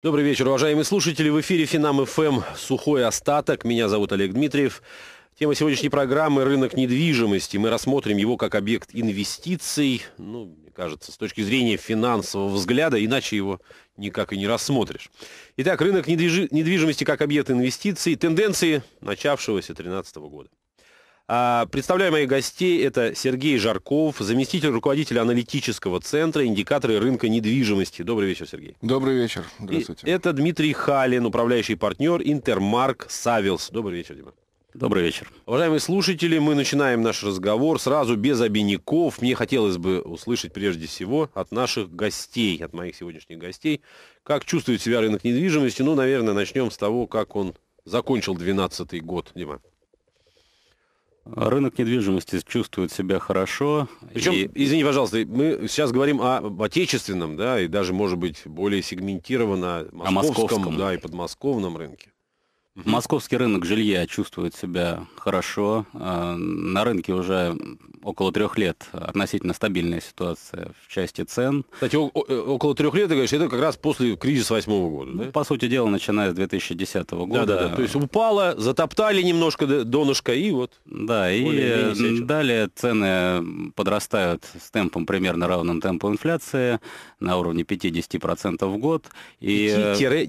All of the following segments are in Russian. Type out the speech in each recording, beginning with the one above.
Добрый вечер, уважаемые слушатели. В эфире Финам ФМ «Сухой остаток». Меня зовут Олег Дмитриев. Тема сегодняшней программы – рынок недвижимости. Мы рассмотрим его как объект инвестиций. Ну, мне кажется, с точки зрения финансового взгляда, иначе его никак и не рассмотришь. Итак, рынок недвижимости как объект инвестиций. Тенденции начавшегося 2013 года. А, представляю моих гостей, это Сергей Жарков, заместитель руководителя аналитического центра «Индикаторы рынка недвижимости». Добрый вечер, Сергей. Добрый вечер. Здравствуйте. И это Дмитрий Халин, управляющий партнер «Интермарк Савилс». Добрый вечер, Дима. Добрый вечер. Уважаемые слушатели, мы начинаем наш разговор сразу без обиняков. Мне хотелось бы услышать прежде всего от наших гостей, от моих сегодняшних гостей, как чувствует себя рынок недвижимости. Ну, наверное, начнем с того, как он закончил 2012 год, Дима. Рынок недвижимости чувствует себя хорошо. Причем, и... извини, пожалуйста, мы сейчас говорим о отечественном, да, и даже, может быть, более сегментированно московском, о московском. да, и подмосковном рынке. Угу. Московский рынок жилья чувствует себя хорошо. А, на рынке уже около трех лет относительно стабильная ситуация в части цен. Кстати, э, около трех лет, ты говоришь, это как раз после кризиса восьмого года, ну, да? по сути дела, начиная с 2010 года. Да, да, да. То есть упало, затоптали немножко донышко и вот. Да, и далее цены подрастают с темпом примерно равным темпу инфляции на уровне 50% в год. 5-10%. Э,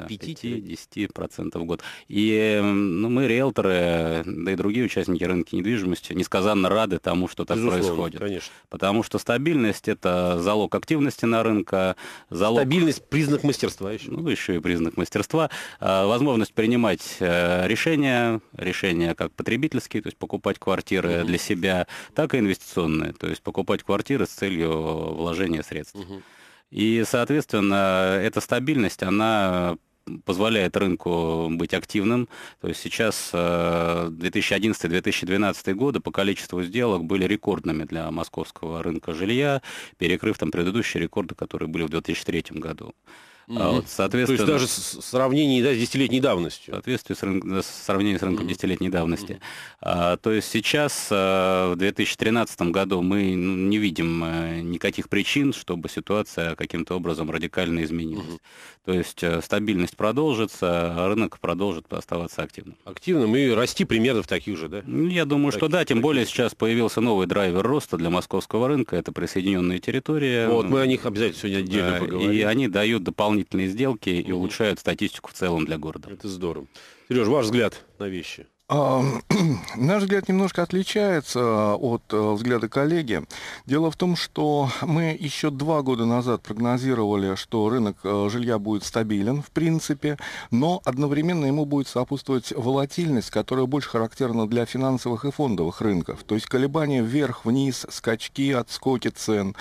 да, 5-10% в год. И ну, мы, риэлторы, да и другие участники рынка недвижимости, несказанно рады тому, что так Безусловно, происходит. Конечно. Потому что стабильность – это залог активности на рынке. Залог... Стабильность – признак мастерства еще. Ну, еще и признак мастерства. А, возможность принимать э, решения, решения как потребительские, то есть покупать квартиры угу. для себя, так и инвестиционные, то есть покупать квартиры с целью вложения средств. Угу. И, соответственно, эта стабильность, она позволяет рынку быть активным. То есть сейчас 2011-2012 э, годы по количеству сделок были рекордными для московского рынка жилья, перекрыв там предыдущие рекорды, которые были в 2003 году. А вот, соответственно, То есть даже в сравнении да, с десятилетней давностью. В соответствии с, рын... с с рынком десятилетней давности. А, то есть сейчас, э, в 2013 году, мы ну, не видим э, никаких причин, чтобы ситуация каким-то образом радикально изменилась. То есть э, стабильность продолжится, а рынок продолжит оставаться активным. Активным и расти примерно в таких же, да? Ну, я думаю, таких, что да, тем таких. более сейчас появился новый драйвер роста для московского рынка, это присоединенные территории. Вот, мы о них обязательно сегодня отдельно да, поговорим. И они дают дополнительные сделки и улучшают статистику в целом для города. Это здорово. Сереж, ваш взгляд на вещи? Наш взгляд немножко отличается э, от э, взгляда коллеги. Дело в том, что мы еще два года назад прогнозировали, что рынок э, жилья будет стабилен, в принципе, но одновременно ему будет сопутствовать волатильность, которая больше характерна для финансовых и фондовых рынков. То есть колебания вверх-вниз, скачки, отскоки цен.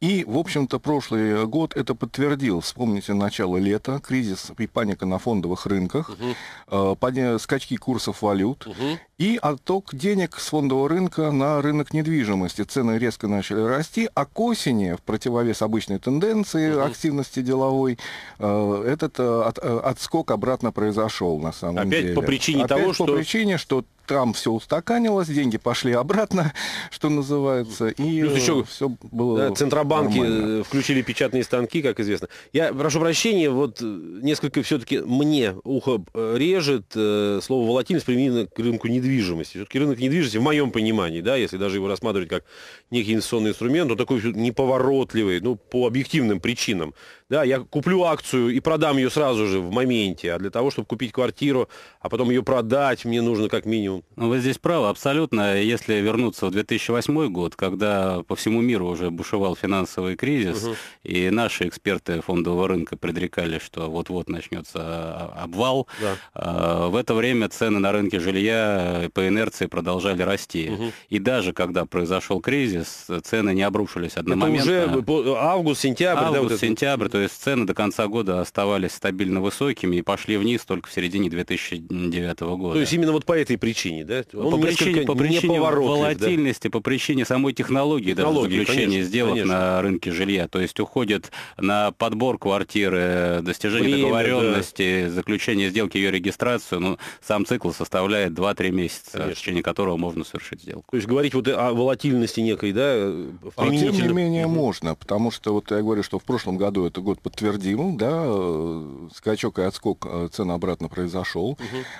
И, в общем-то, прошлый год это подтвердил. Вспомните начало лета, кризис и паника на фондовых рынках, угу. скачки курсов валют, валют угу. и отток денег с фондового рынка на рынок недвижимости. Цены резко начали расти, а к осени, в противовес обычной тенденции угу. активности деловой, э, этот э, э, отскок обратно произошел на самом Опять деле. Опять по причине Опять того, по что... по причине, что там все устаканилось, деньги пошли обратно, что называется, и Плюс еще все было да, Центробанки э, нормально. включили печатные станки, как известно. Я прошу прощения, вот э, несколько все-таки мне ухо э, режет слово «волатильность» применено к рынку недвижимости. Все-таки рынок недвижимости, в моем понимании, да, если даже его рассматривать как некий инвестиционный инструмент, он такой неповоротливый, ну, по объективным причинам. Да, я куплю акцию и продам ее сразу же в моменте. А для того, чтобы купить квартиру, а потом ее продать, мне нужно как минимум. Ну, вы здесь правы, абсолютно. Если вернуться в 2008 год, когда по всему миру уже бушевал финансовый кризис, угу. и наши эксперты фондового рынка предрекали, что вот-вот начнется а, обвал, да. а, в это время цены на рынке жилья э, по инерции продолжали расти. Угу. И даже когда произошел кризис, цены не обрушились одномоментно. Это уже э, август, сентябрь. Август, да, вот сентябрь то есть цены до конца года оставались стабильно высокими и пошли вниз только в середине 2009 года. То есть именно вот по этой причине, да? Он по причине, по причине волатильности, да? по причине самой технологии, технологии даже заключения конечно, сделок конечно. на рынке жилья. То есть уходит на подбор квартиры, достижение Время, договоренности, да. заключение сделки, ее регистрацию. Ну, сам цикл составляет 2-3 месяца, конечно. в течение которого можно совершить сделку. То есть говорить вот о волатильности некой, да? А тем не менее можно, потому что вот я говорю, что в прошлом году это год подтвердил, да, э, скачок и отскок э, цен обратно произошел. Угу.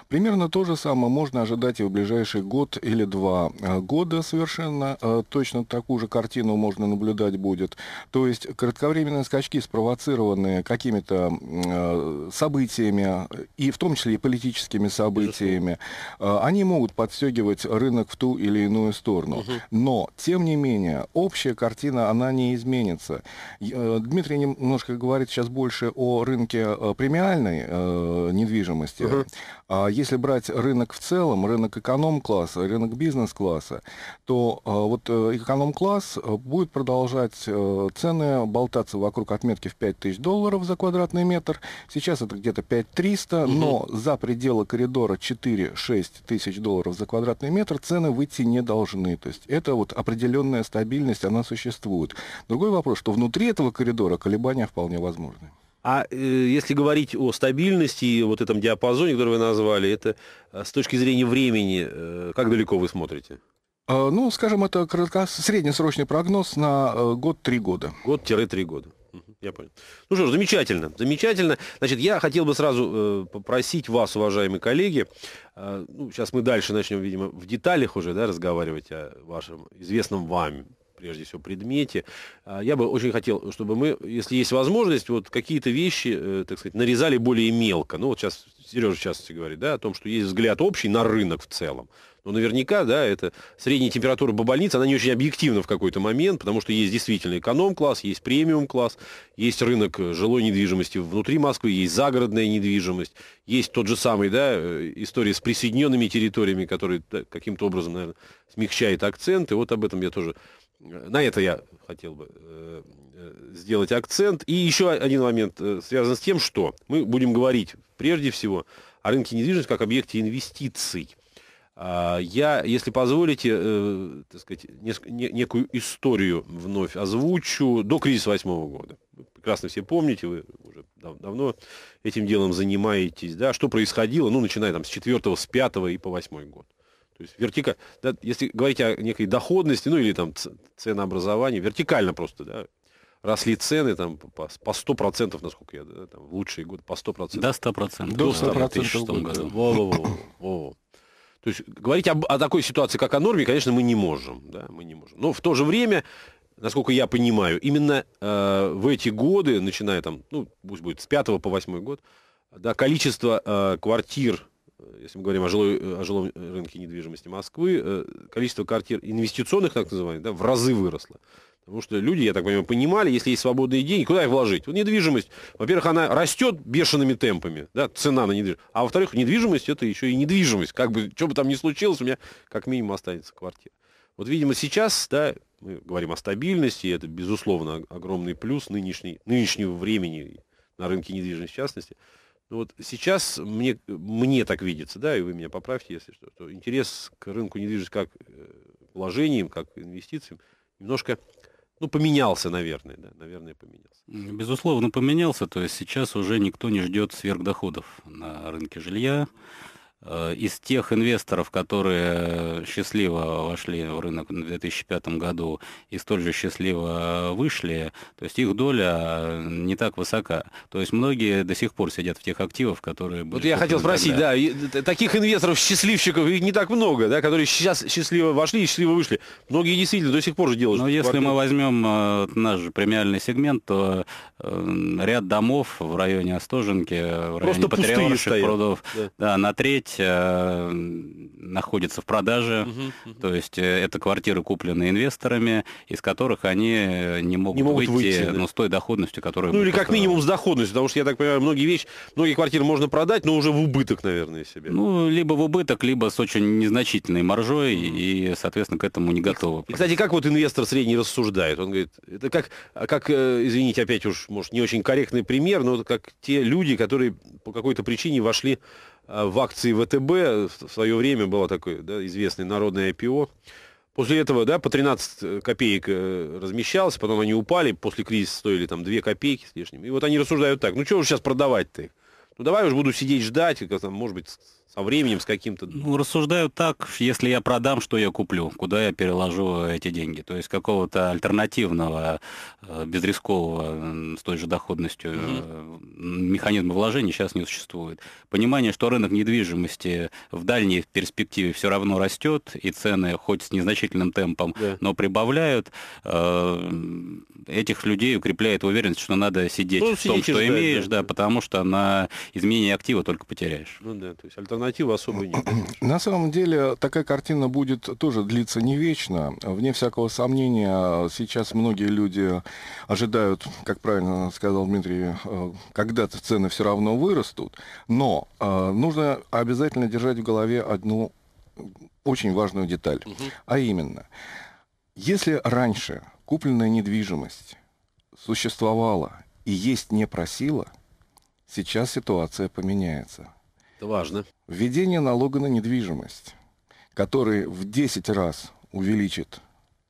Примерно то же самое можно ожидать и в ближайший год или два э, года совершенно. Точно такую же картину можно наблюдать будет. То есть кратковременные скачки, спровоцированные какими-то событиями, и в том числе и политическими событиями, они могут подстегивать рынок в ту или иную сторону. Угу. Но, тем не менее, общая картина, она не изменится. Дмитрий немножко говорит сейчас больше о рынке э, премиальной э, недвижимости, угу. А если брать рынок в целом, рынок эконом-класса, рынок бизнес-класса, то а, вот э, эконом-класс э, будет продолжать э, цены болтаться вокруг отметки в 5000 долларов за квадратный метр. Сейчас это где-то 5300, угу. но за пределы коридора 4-6 тысяч долларов за квадратный метр цены выйти не должны. То есть это вот определенная стабильность, она существует. Другой вопрос, что внутри этого коридора колебания вполне возможны. А э, если говорить о стабильности и вот этом диапазоне, который вы назвали, это э, с точки зрения времени, э, как далеко вы смотрите? Э, ну, скажем, это коротко... среднесрочный прогноз на э, год-три года. Год-три года. Я понял. Ну что ж, замечательно, замечательно. Значит, я хотел бы сразу э, попросить вас, уважаемые коллеги, э, ну, сейчас мы дальше начнем, видимо, в деталях уже да, разговаривать о вашем известном вам прежде всего, предмете. А, я бы очень хотел, чтобы мы, если есть возможность, вот какие-то вещи, э, так сказать, нарезали более мелко. Ну, вот сейчас Сережа в частности говорит, да, о том, что есть взгляд общий на рынок в целом. Но наверняка, да, это средняя температура по больнице, она не очень объективна в какой-то момент, потому что есть действительно эконом-класс, есть премиум-класс, есть рынок э, жилой недвижимости внутри Москвы, есть загородная недвижимость, есть тот же самый, да, э, история с присоединенными территориями, который каким-то образом, наверное, смягчает акценты. вот об этом я тоже Э, на это я хотел бы э, э сделать акцент. И еще один момент э, связан с тем, что мы будем говорить прежде всего о рынке недвижимости как объекте инвестиций. А, я, если позволите, э, так сказать, неск- не, некую историю вновь озвучу до кризиса восьмого года. Вы прекрасно все помните, вы уже дав- давно этим делом занимаетесь, да, что происходило, ну, начиная там с четвертого, с пятого и по восьмой год. То есть вертика, да, если говорить о некой доходности, ну или там ценообразовании, вертикально просто, да, росли цены там по, по 100%, насколько я, да, там, в лучшие годы по 100%. До 100%. До 100%. В 2006 году. Во -во -во -во. То есть говорить об, о такой ситуации, как о норме, конечно, мы не можем. Да, мы не можем. Но в то же время, насколько я понимаю, именно э, в эти годы, начиная там, ну, пусть будет с 5 по 8 год, да, количество э, квартир Э, если мы говорим о, жилой, э, о жилом э, рынке недвижимости Москвы, количество квартир инвестиционных, так называемых, да, в разы выросло. Потому что люди, я так понимаю, понимали, если есть свободные деньги, куда их вложить? Вот недвижимость, во-первых, она растет бешеными темпами, да, цена на недвижимость. А во-вторых, недвижимость это еще и недвижимость. Как бы, что бы там ни случилось, у меня как минимум останется квартира. Вот, видимо, сейчас, да, мы говорим о стабильности, это, безусловно, огромный плюс нынешней, нынешнего времени на рынке недвижимости в частности вот сейчас мне, мне так видится, да, и вы меня поправьте, если что, то интерес к рынку недвижимости как э, вложениям, как инвестициям немножко ну, поменялся, наверное, да, наверное, поменялся. Безусловно, поменялся, то есть сейчас уже никто не ждет сверхдоходов на рынке жилья, Э, из тех инвесторов, которые счастливо вошли в рынок в 2005 году и столь же счастливо вышли, то есть их доля не так высока. То есть многие до сих пор сидят в тех активах, которые были... Вот я хотел спросить, да, таких инвесторов, счастливчиков, их не так много, да, которые сейчас счастливо вошли и счастливо вышли. Многие действительно до сих пор же делают. Но если квартиру. мы возьмем э, наш премиальный сегмент, то э, ряд домов в районе Остоженки, в районе Патриарших прудов, да. да, на треть 5 э, находится в продаже. Угу, угу. То есть э, это квартиры, купленные инвесторами, из которых они э, не могут, не могут выйти, выйти да. ну, с той доходностью, которая... Ну или как просто... минимум с доходностью, потому что, я так понимаю, многие вещи, многие квартиры можно продать, но уже в убыток, наверное, себе. Ну, либо в убыток, либо с очень незначительной маржой, mm. и, соответственно, к этому не готовы. И, кстати, как вот инвестор средний рассуждает? Он говорит, это как, а как, извините, опять уж, может, не очень корректный пример, но как те люди, которые по какой-то причине вошли Э, в акции ВТБ в свое время было такое да, известное народное IPO. После этого, да, по 13 э, копеек э, размещался, потом они упали, после кризиса стоили там 2 копейки с лишним. И вот они рассуждают так, ну что уж сейчас продавать-то их? Ну давай уж буду сидеть ждать, там, может быть, со временем, с каким-то... Ну, рассуждаю так, если я продам, что я куплю, куда я переложу эти деньги. То есть какого-то альтернативного, э, безрискового, с той же доходностью угу. механизма вложений сейчас не существует. Понимание, что рынок недвижимости в дальней перспективе все равно растет, и цены хоть с незначительным темпом, да. но прибавляют, э, этих людей укрепляет уверенность, что надо сидеть ну, в том, что ждать, имеешь, да, да, да, потому что на изменение актива только потеряешь. Ну да, то есть альтернатива альтернативы особо нет. На самом деле такая картина будет тоже длиться не вечно. Вне всякого сомнения, сейчас многие люди ожидают, как правильно сказал Дмитрий, э, когда-то цены все равно вырастут. Но э, нужно обязательно держать в голове одну очень важную деталь. Угу. А именно, если раньше купленная недвижимость существовала и есть не просила, сейчас ситуация поменяется. Это важно. Введение налога на недвижимость, который в 10 раз увеличит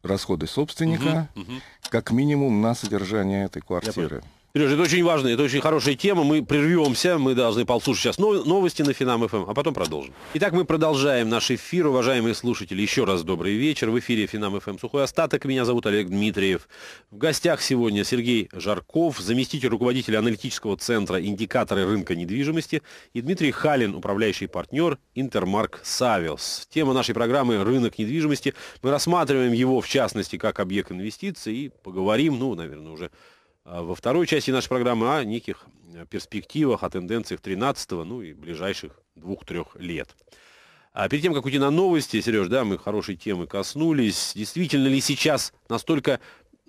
расходы собственника, угу, угу. как минимум на содержание этой квартиры. Я Сережа, это очень важно, это очень хорошая тема. Мы прервемся, мы должны послушать сейчас новости на Финам ФМ, эм, а потом продолжим. Итак, мы продолжаем наш эфир. Уважаемые слушатели, еще раз добрый вечер. В эфире Финам ФМ эм Сухой Остаток. Меня зовут Олег Дмитриев. В гостях сегодня Сергей Жарков, заместитель руководителя аналитического центра «Индикаторы рынка недвижимости» и Дмитрий Халин, управляющий партнер «Интермарк Савилс. Тема нашей программы «Рынок недвижимости». Мы рассматриваем его, в частности, как объект инвестиций и поговорим, ну, наверное, уже а во второй части нашей программы о неких э, перспективах, о тенденциях 13 ну и ближайших двух-трех лет. А перед тем, как уйти на новости, Сереж, да, мы хорошие темы коснулись. Действительно ли сейчас настолько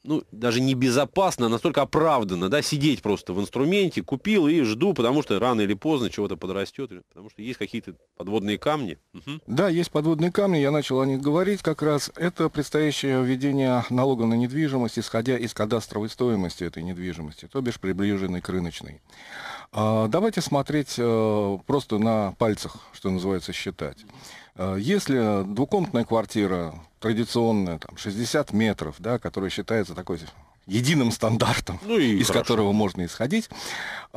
ну, даже не безопасно, а настолько оправданно, да, сидеть просто в инструменте, купил и жду, потому что рано или поздно чего-то подрастет, потому что есть какие-то подводные камни. Угу. Да, есть подводные камни, я начал о них говорить как раз. Это предстоящее введение налога на недвижимость, исходя из кадастровой стоимости этой недвижимости, то бишь приближенной к рыночной. А, давайте смотреть а, просто на пальцах, что называется, считать. Э, если двухкомнатная квартира традиционная, там, 60 метров, да, которая считается такой единым стандартом, ну из хорошо. которого можно исходить.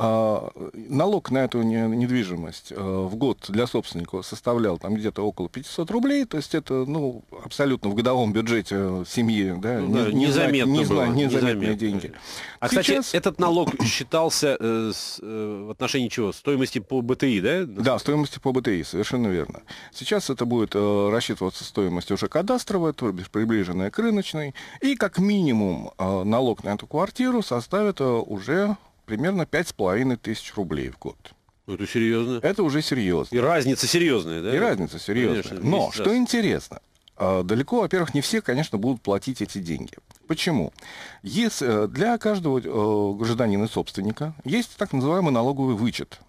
А, налог на эту недвижимость э, в год для собственника составлял там где-то около 500 рублей, то есть это ну, абсолютно в годовом бюджете э, семьи да, ну, да, не, незаметно не, было, незаметные незаметно. деньги. А, Сейчас... кстати, этот налог считался э, с, э, в отношении чего? Стоимости по БТИ, да? Да, стоимости по БТИ, совершенно верно. Сейчас это будет э, рассчитываться стоимость уже кадастровая, то бишь приближенная к рыночной, и как минимум э, налог налог на эту квартиру составит э, уже примерно половиной тысяч рублей в год. Ну, это серьезно? Это уже серьезно. И разница серьезная, да? И разница серьезная. Конечно, Но, что интересно, э, далеко, во-первых, не все, конечно, будут платить эти деньги. Почему? Есть, э, для каждого гражданина и собственника есть так называемый налоговый вычет.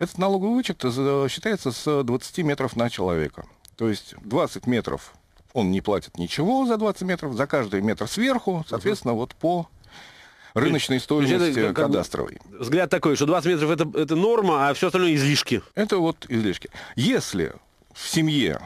Этот налоговый вычет считается с 20 метров на человека. То есть 20 метров он не платит ничего за 20 метров, за каждый метр сверху, соответственно, угу. вот по рыночной стоимости это, кадастровой. Взгляд такой, что 20 метров это, это норма, а все остальное излишки. Это вот излишки. Если в семье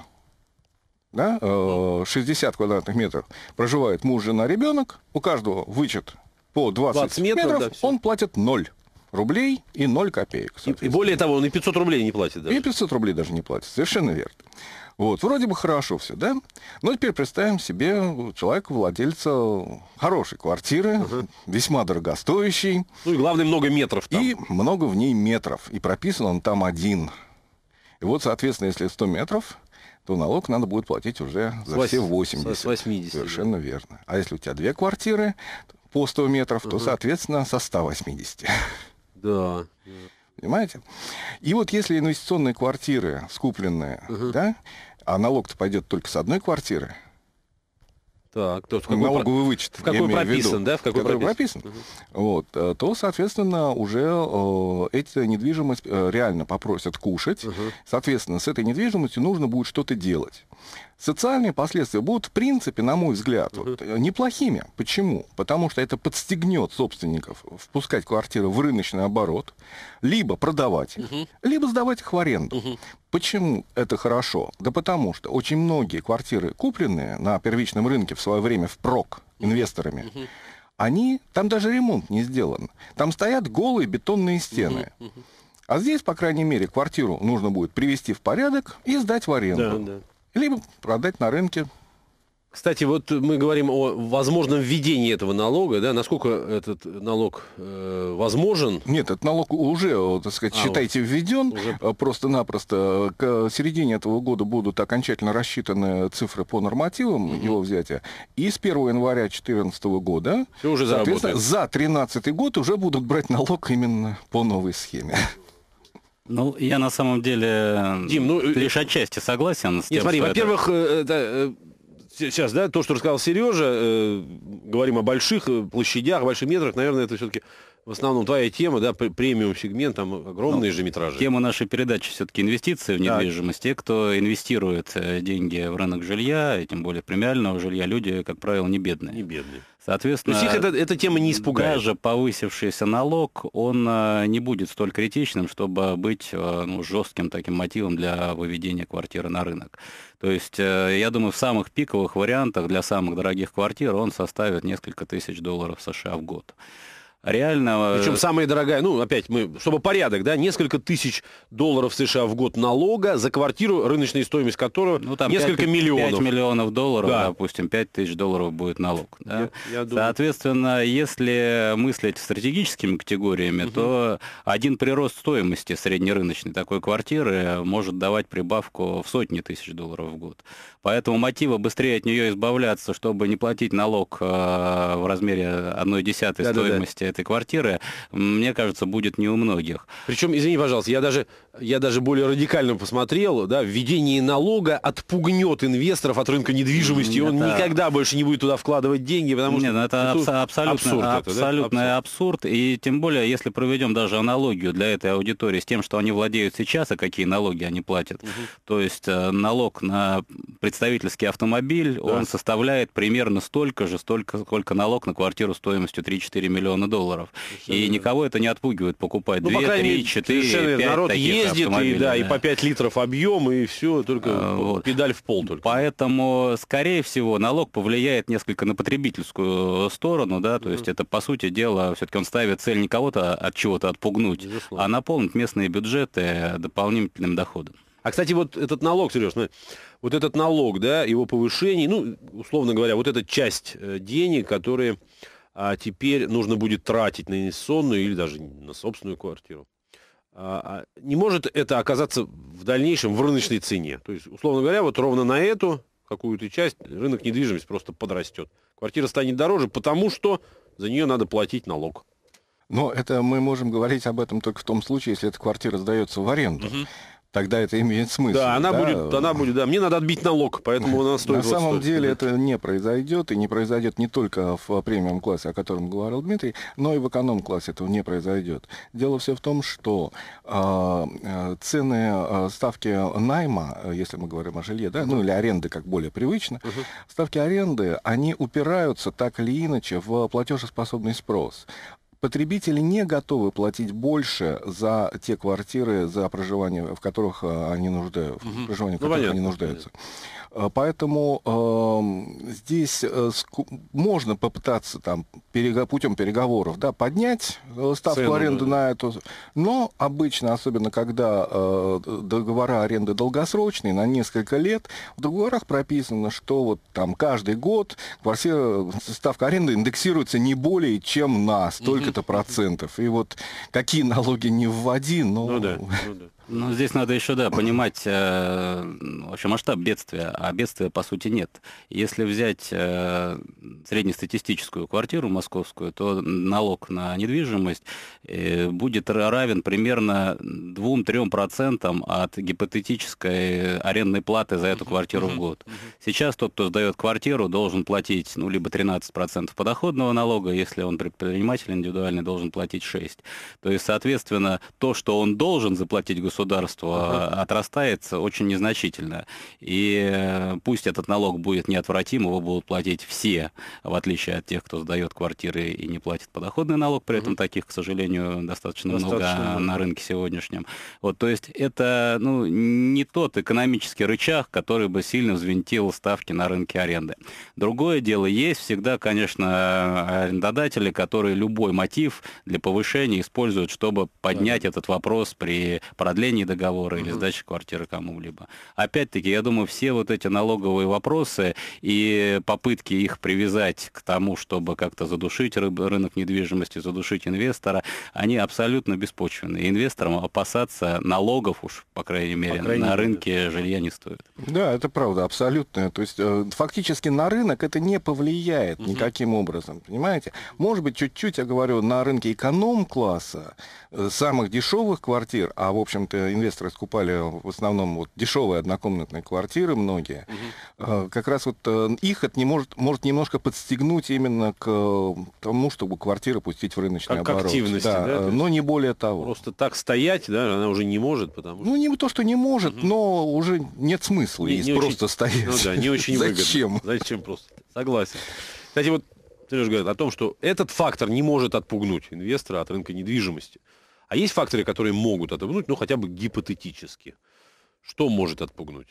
да, 60 э, квадратных метров проживает муж, жена, ребенок, у каждого вычет по 20, 20 метров, метров да, он платит 0 рублей и 0 копеек. И, и более того, он и 500 рублей не платит даже. И 500 рублей даже не платит, совершенно верно. Вот, вроде бы хорошо все, да? Но теперь представим себе человека, владельца хорошей квартиры, угу. весьма дорогостоящей. Ну и главное, много метров там. И много в ней метров. И прописан он там один. И вот, соответственно, если 100 метров, то налог надо будет платить уже за 8, все 80. 80. Совершенно да. верно. А если у тебя две квартиры по 100 метров, угу. то, соответственно, со 180. Да. Понимаете? И вот если инвестиционные квартиры скупленные, угу. да, а налог-то пойдет только с одной квартиры. Так, то есть налоговый про... вычет, в какой прописан, в да, в какой который прописан, прописан угу. вот, э, то, соответственно, уже э, эти недвижимость э, реально попросят кушать, угу. соответственно, с этой недвижимостью нужно будет что-то делать. Социальные последствия будут, в принципе, на мой взгляд, uh -huh. вот, э, неплохими. Почему? Потому что это подстегнет собственников впускать квартиру в рыночный оборот, либо продавать uh -huh. либо сдавать их в аренду. Uh -huh. Почему это хорошо? Да потому что очень многие квартиры, купленные на первичном рынке в свое время впрок инвесторами, uh -huh. они, там даже ремонт не сделан. Там стоят голые бетонные стены. Uh -huh. А здесь, по крайней мере, квартиру нужно будет привести в порядок и сдать в аренду. Да, да либо продать на рынке. Кстати, вот мы говорим о возможном введении этого налога, да? Насколько этот налог э, возможен? Нет, этот налог уже, э, так сказать, а, считайте, введен. Э, просто-напросто э, к середине этого года будут окончательно рассчитаны цифры по нормативам mm его взятия. И с 1 января 2014 года, уже соответственно, за 2013 год уже будут брать налог именно по новой схеме. Ну, я на самом деле Дим, ну, э, лишь отчасти согласен с нет, тем, смотри, во-первых, это... Э, э, сейчас, да, то, что рассказал Сережа, э, говорим о больших площадях, больших метрах, наверное, это все-таки в основном твоя тема, да, премиум сегмент, там огромные ну, же метражи. Тема нашей передачи все-таки инвестиции в недвижимость. Да. Те, кто инвестирует деньги в рынок жилья, и тем более премиального жилья, люди, как правило, не бедные. Не бедные. Соответственно, То есть их эта, эта тема не испугает? Даже повысившийся налог, он э, не будет столь критичным, чтобы быть э, ну, жестким таким мотивом для выведения квартиры на рынок. То есть, э, я думаю, в самых пиковых вариантах для самых дорогих квартир он составит несколько тысяч долларов США в год реально... Э, Причем самая дорогая, ну, опять мы, чтобы порядок, да, несколько тысяч долларов США в год налога за квартиру, рыночная стоимость которого ну, там несколько 5, миллионов. 5 миллионов долларов, да. допустим, 5 тысяч долларов будет налог. Да? Я, я Соответственно, если мыслить стратегическими категориями, угу. то один прирост стоимости среднерыночной такой квартиры может давать прибавку в сотни тысяч долларов в год. Поэтому мотива быстрее от нее избавляться, чтобы не платить налог э, в размере одной десятой да, стоимости да, да этой квартиры, мне кажется, будет не у многих. Причем, извини, пожалуйста, я даже, я даже более радикально посмотрел, да, введение налога отпугнет инвесторов от рынка недвижимости, и он это... никогда больше не будет туда вкладывать деньги, потому что... Нет, ну, это, это абсолютно, абсурд, абсолютный это, да? абсурд. абсурд, и тем более, если проведем даже аналогию для этой аудитории с тем, что они владеют сейчас, и какие налоги они платят, угу. то есть э, налог на представительский автомобиль, да. он составляет примерно столько же, столько, сколько налог на квартиру стоимостью 3-4 миллиона долларов долларов. и никого это не отпугивает покупать ну, 2, 3, 4, 5 Народ таких ездит, и, да, да, и по 5 литров объем, и все, только а, вот. педаль в пол только. Поэтому, скорее всего, налог повлияет несколько на потребительскую сторону, да, то есть это, по сути дела, все-таки он ставит цель не кого-то а от чего-то отпугнуть, а наполнить местные бюджеты дополнительным доходом. А, кстати, вот этот налог, Сереж, ну, вот этот налог, да, его повышение, ну, условно говоря, вот эта часть э, денег, которые а теперь нужно будет тратить на инвестиционную или даже на собственную квартиру. А, а не может это оказаться в дальнейшем в рыночной цене. То есть, условно говоря, вот ровно на эту какую-то часть рынок недвижимости просто подрастет. Квартира станет дороже, потому что за нее надо платить налог. Но это мы можем говорить об этом только в том случае, если эта квартира сдается в аренду. Угу тогда это имеет смысл. Да, она да? будет, она будет, да. Мне надо отбить налог, поэтому она стоит. На самом деле это не произойдет, и не произойдет не только в премиум-классе, о котором говорил Дмитрий, но и в эконом-классе этого не произойдет. Дело все в том, что а, а, цены, а, ставки найма, если мы говорим о жилье, да, ну или аренды, как более привычно, ставки аренды, они упираются так или иначе в платежеспособный спрос потребители не готовы платить больше за те квартиры, за проживание, в которых а, они нуждаются, угу. проживание, в ну, которых понятно, они нуждаются. Понятно. Э, поэтому э, здесь э, можно попытаться там перего путем переговоров да, поднять э, ставку Цену, аренды да. на эту. Но обычно, особенно когда э, договора аренды долгосрочные, на несколько лет, в договорах прописано, что вот там каждый год квартира, ставка аренды индексируется не более чем на столько-то процентов. И вот какие налоги не вводи, но... Ну да, ну да. Ну, здесь надо еще, да, понимать э, общем, масштаб бедствия, а бедствия, по сути, нет. Если взять э, среднестатистическую квартиру московскую, то налог на недвижимость э, будет равен примерно 2-3% от гипотетической арендной платы за эту квартиру в год. Сейчас тот, кто сдает квартиру, должен платить, ну, либо 13% подоходного налога, если он предприниматель индивидуальный, должен платить 6%. То есть, соответственно, то, что он должен заплатить государству, государства угу. отрастает очень незначительно. И э, пусть этот налог будет неотвратим, его будут платить все, в отличие от тех, кто сдает квартиры и не платит подоходный налог. При угу. этом таких, к сожалению, достаточно, достаточно много, много на рынке сегодняшнем. Вот, то есть это ну, не тот экономический рычаг, который бы сильно взвинтил ставки на рынке аренды. Другое дело, есть всегда, конечно, арендодатели, которые любой мотив для повышения используют, чтобы поднять да. этот вопрос при продлении оформлении договора или сдаче квартиры кому-либо. Опять-таки, я думаю, все вот эти налоговые вопросы и попытки их привязать к тому, чтобы как-то задушить рынок недвижимости, задушить инвестора, они абсолютно беспочвенные. инвесторам опасаться налогов уж, по крайней мере, по крайней на мере. рынке жилья не стоит. Да, это правда, абсолютно. То есть э, фактически на рынок это не повлияет угу. никаким образом, понимаете? Может быть, чуть-чуть, я говорю, на рынке эконом-класса, э, самых дешевых квартир, а, в общем-то, Э, инвесторы скупали в основном вот дешевые однокомнатные квартиры многие, угу. как раз вот э, их это не может, может немножко подстегнуть именно к тому, чтобы квартиры пустить в рыночный как оборот. активности, да, да но не более того. Просто так стоять, да, она уже не может, потому ну, что... Ну, не то, что не может, угу. но уже нет смысла не, не просто очень... стоять. Ну да, не очень выгодно. Зачем? Зачем просто? Согласен. Кстати, вот Сереж говорит о том, что этот фактор не может отпугнуть инвестора от рынка недвижимости. А есть факторы, которые могут отпугнуть, ну, хотя бы гипотетически. Что может отпугнуть?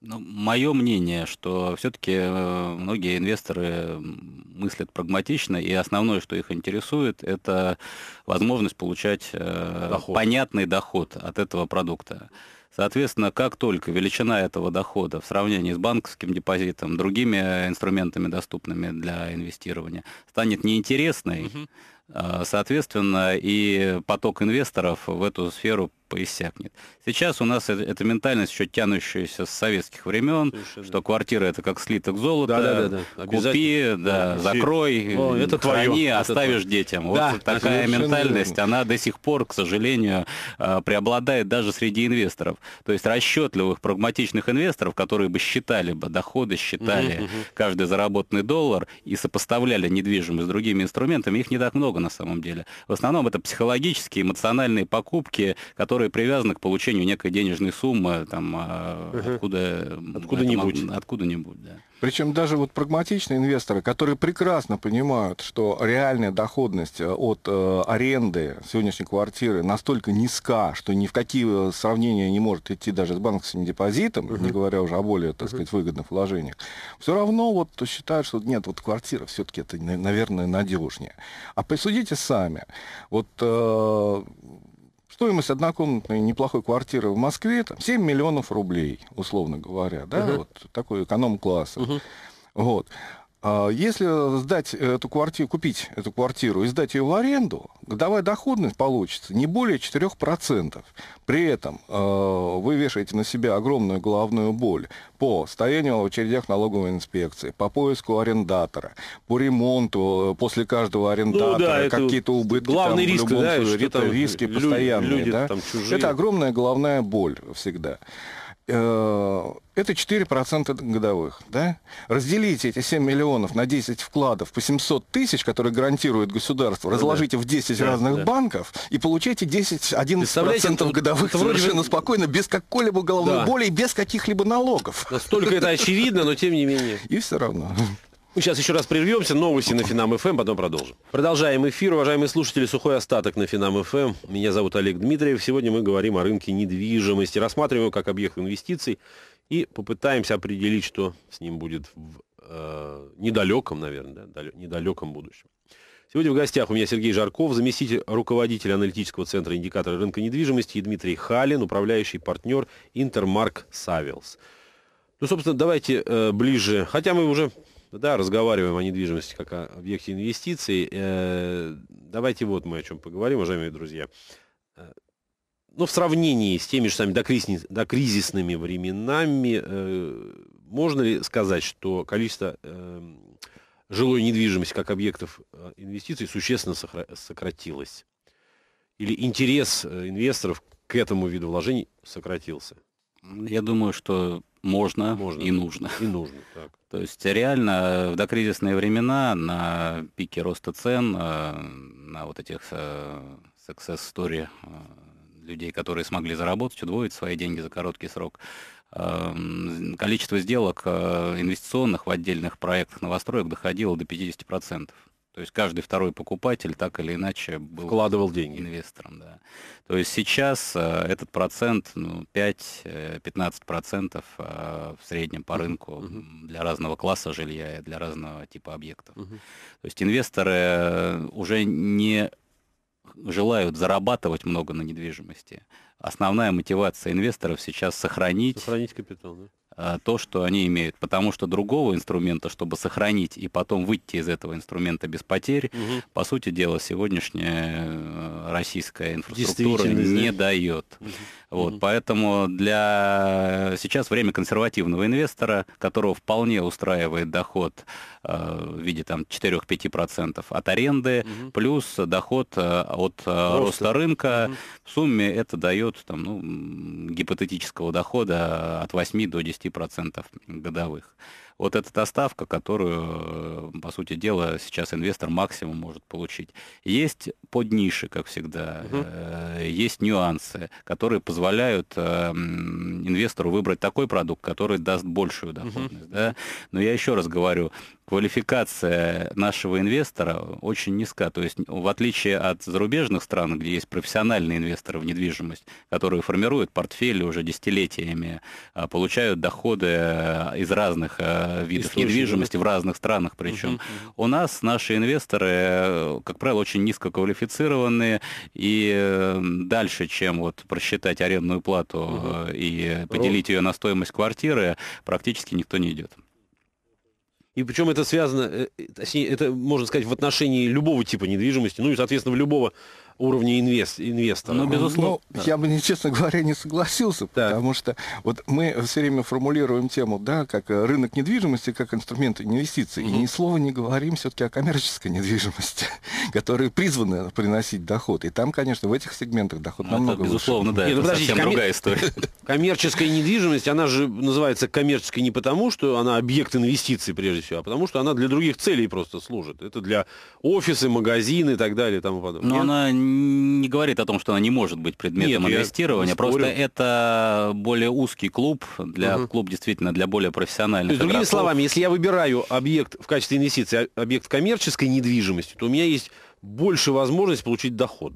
Ну, мое мнение, что все-таки э, многие инвесторы мыслят прагматично, и основное, что их интересует, это возможность получать э, доход. понятный доход от этого продукта. Соответственно, как только величина этого дохода в сравнении с банковским депозитом, другими э, инструментами, доступными для инвестирования, станет неинтересной, угу Э, соответственно, и поток инвесторов в эту сферу поиссякнет. Сейчас у нас эта ментальность, еще тянущаяся с советских времен, Совершенно. что квартира это как слиток золота, да, да, да, да. купи, да, да, закрой, О, это храни, твое. оставишь это детям. Да, вот такая ментальность, верно. она до сих пор, к сожалению, э, преобладает даже среди инвесторов. То есть расчетливых, прагматичных инвесторов, которые бы считали бы доходы, считали угу, каждый заработанный доллар и сопоставляли недвижимость с другими инструментами, их не так много много на самом деле. В основном это психологические, эмоциональные покупки, которые привязаны к получению некой денежной суммы, там, угу. откуда... Откуда-нибудь. Откуда-нибудь, да. Причем даже вот прагматичные инвесторы, которые прекрасно понимают, что реальная доходность э, от э, аренды сегодняшней квартиры настолько низка, что ни в какие э, сравнения не может идти даже с банковским депозитом, uh-huh. не говоря уже о более, так сказать, выгодных вложениях, все равно вот считают, что нет, вот квартира все-таки это, наверное, надежнее. А присудите сами. Вот э, стоимость однокомнатной неплохой квартиры в Москве там, 7 миллионов рублей, условно говоря, да, угу. вот такой эконом-класса. Угу. Вот. А если сдать эту квартиру, купить эту квартиру и сдать ее в аренду, годовая доходность получится не более 4%. При этом э, вы вешаете на себя огромную головную боль по стоянию в очередях налоговой инспекции, по поиску арендатора, по ремонту э, после каждого арендатора, ну, да, какие-то убытки. Главный там, риск, да, случае, это риски люди, постоянные. Люди, да? там, Это огромная головная боль всегда. Э, это 4% годовых. Да? Разделите эти 7 миллионов на 10 вкладов по 700 тысяч, которые гарантирует государство, разложите да. в 10 да, разных да. банков и получайте 10-11% годовых это совершенно вроде... спокойно, без какой-либо головной да. боли и без каких-либо налогов. Настолько это очевидно, но тем не менее. И все равно. Мы сейчас еще раз прервемся, новости на Финам ФМ, эм, потом продолжим. Продолжаем эфир, уважаемые слушатели, сухой остаток на Финам ФМ. Эм. Меня зовут Олег Дмитриев. Сегодня мы говорим о рынке недвижимости, рассматриваем его как объект инвестиций и попытаемся определить, что с ним будет в э, недалеком, наверное, да, недалеком будущем. Сегодня в гостях у меня Сергей Жарков, заместитель руководителя аналитического центра индикатора рынка недвижимости и Дмитрий Халин, управляющий партнер Интермарк Савилс. Ну, собственно, давайте э, ближе, хотя мы уже ну да, разговариваем о недвижимости как о объекте инвестиций. Э, давайте вот мы о чем поговорим, уважаемые друзья. Э, ну, в сравнении с теми же самыми докризисными временами, э, можно ли сказать, что количество эм, жилой недвижимости как объектов инвестиций существенно сократилось? Или интерес инвесторов к этому виду вложений сократился? Ну, я думаю, что можно, можно и нужно. И нужно, так. То есть реально э, в докризисные времена на пике роста цен, э, на вот этих э, success story людей, которые смогли заработать, удвоить свои деньги за короткий срок, эм, количество сделок инвестиционных в отдельных проектах новостроек доходило до 50%. То есть каждый второй покупатель так или иначе был вкладывал деньги инвестором. Да. То есть сейчас э, этот процент ну, 5-15% э, э, в среднем по рынку uh -huh. для разного класса жилья и для разного типа объектов. Uh -huh. То есть инвесторы э, уже не желают зарабатывать много на недвижимости. Основная мотивация инвесторов сейчас сохранить, сохранить капитал, да? Э, то, что они имеют. Потому что другого инструмента, чтобы сохранить и потом выйти из этого инструмента без потерь, угу. по сути дела, сегодняшняя э, российская инфраструктура не дает. Угу. Вот, угу. Поэтому для э, сейчас время консервативного инвестора, которого вполне устраивает доход э, в виде там, 4-5% от аренды, угу. плюс доход э, от э, роста. роста рынка. Угу. В сумме это дает там, ну, гипотетического дохода от 8 до 10 5% годовых. Вот это та ставка, которую, э, по сути дела, сейчас инвестор максимум может получить. Есть подниши, как всегда, угу. есть нюансы, которые позволяют эм, инвестору выбрать такой продукт, который даст большую доходность. Угу. Да? Но я еще раз говорю, квалификация нашего инвестора очень низка. То есть в отличие от зарубежных стран, где есть профессиональные инвесторы в недвижимость, которые формируют портфели уже десятилетиями, а, получают доходы а, из разных а, видов слушай, недвижимости это... в разных странах причем. Угу, угу. У нас наши инвесторы, как правило, очень низко квалифицированные и дальше, чем вот просчитать арендную плату угу. и поделить ее на стоимость квартиры, практически никто не идет. И причем это связано, э, э, точнее, это можно сказать в отношении любого типа недвижимости, ну и, соответственно, в любого уровне инвест, инвестора. но ну, ну, безусловно. Ну, да. Я бы, честно говоря, не согласился, да. потому что вот мы все время формулируем тему, да, как рынок недвижимости, как инструмент инвестиций, угу. и ни слова не говорим все-таки о коммерческой недвижимости, которая призвана приносить доход. И там, конечно, в этих сегментах доход а намного это, безусловно, выше. Безусловно, да, Нет, ну, это подождите, совсем другая история. Коммерческая недвижимость, она же называется коммерческой не потому, что она объект инвестиций, прежде всего, а потому, что она для других целей просто служит. Это для офисы, магазины и так далее и тому подобное. Но Нет? она не говорит о том, что она не может быть предметом Нет, инвестирования. Просто это более узкий клуб, для угу. клуб действительно для более профессиональных. То есть, другими словами, если я выбираю объект в качестве инвестиции, а, объект коммерческой недвижимости, то у меня есть больше возможность получить доход.